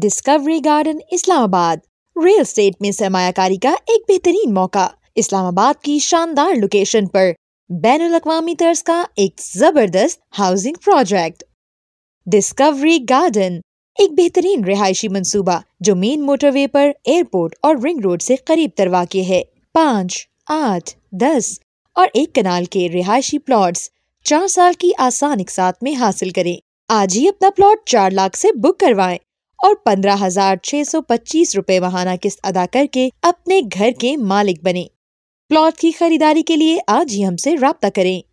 discovery Garden Islamabad real estate में सरमाकारी का एक बेहतरीन मौका इस्लामाबाद की शानदार लोकेशन पर बैन अवी तर्ज का एक जबरदस्त हाउसिंग प्रोजेक्ट डिस्कवरी गार्डन एक बेहतरीन रिहायशी मंसूबा जो मेन मोटरवे पर एयरपोर्ट और रिंग रोड से करीब तरवा के है पाँच आठ दस और एक कनाल के रिहायशी प्लॉट्स चार साल की आसान एक साथ में हासिल करें आज ही अपना प्लॉट चार लाख से बुक करवाएं और पंद्रह हजार छह सौ पच्चीस रूपए महाना किस्त अदा करके अपने घर के मालिक बने प्लॉट की खरीदारी के लिए आज ही हमसे रबता करें